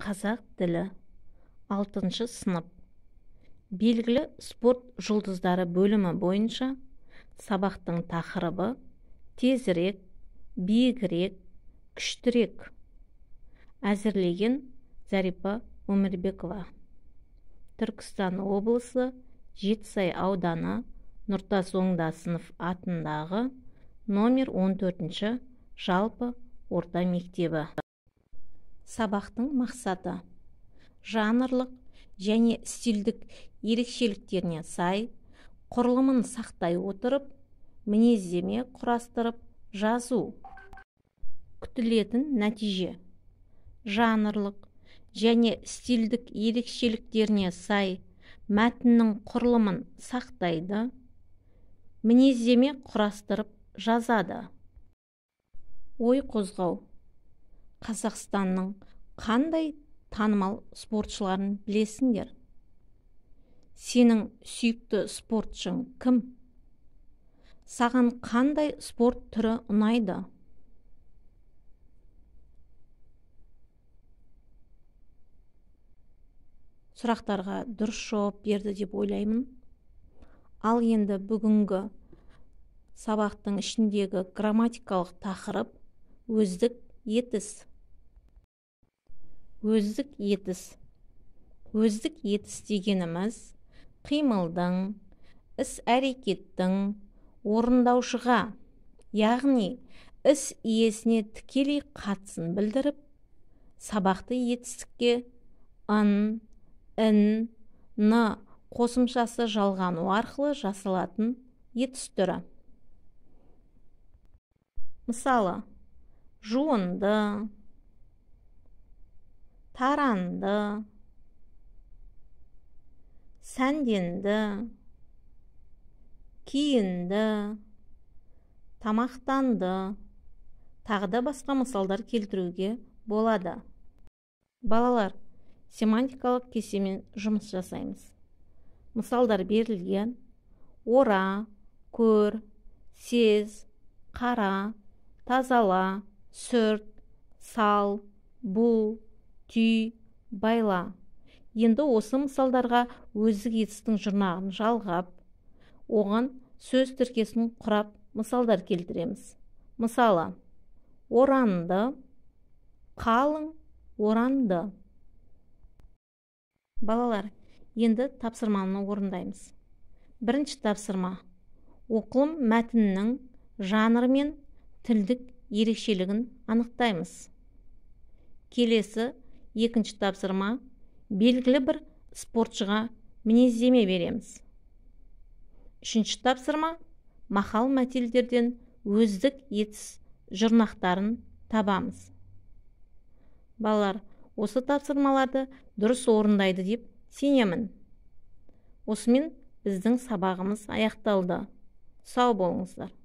қазақ тілі алтыншы сынып белгілі спорт жұлдыздары бөлімі бойынша сабақтың тақырыбы тезірек биігірек күштірек әзірлеген Зарипа өмірбекова түркістан облысы жетісай ауданы нұртас оңдасынов атындағы номер 14 жалпы орта мектебі сабақтың мақсаты жанрлық және стильдік ерекшеліктеріне сай құрылымын сақтай отырып мінездеме құрастырып жазу күтілетін нәтиже жанрлық және стильдік ерекшеліктеріне сай мәтіннің құрылымын сақтайды мінездеме құрастырып жазады ой қозғау қазақстанның қандай танымал спортшыларын білесіңдер сенің сүйікті спортшың кім саған қандай спорт түрі ұнайды сұрақтарға дұрыс жауап берді деп ойлаймын ал енді бүгінгі сабақтың ішіндегі грамматикалық тақырып өздік етіс өздік етіс өздік етіс дегеніміз қимылдың іс әрекеттің орындаушыға яғни іс иесіне тікелей қатысын білдіріп сабақты етістікке ын ін ны қосымшасы жалғану арқылы жасалатын етіс түрі мысалы жуынды таранды сәнденді киінді тамақтанды тағы да басқа мысалдар келтіруге болады балалар семантикалық кесемен жұмыс жасаймыз мысалдар берілген ора көр сез қара тазала сүрт сал бұл түй байла енді осы мысалдарға өзі етістің жұрнағын жалғап оған сөз тіркесін құрап мысалдар келтіреміз мысалы оранды қалың оранды балалар енді тапсырманы орындаймыз бірінші тапсырма оқылым мәтіннің жанры мен тілдік ерекшелігін анықтаймыз келесі екінші тапсырма белгілі бір спортшыға мінездеме береміз үшінші тапсырма мақал мәтелдерден өздік етіс жұрнақтарын табамыз балалар осы тапсырмаларды дұрыс орындайды деп сенемін осымен біздің сабағымыз аяқталды сау болыңыздар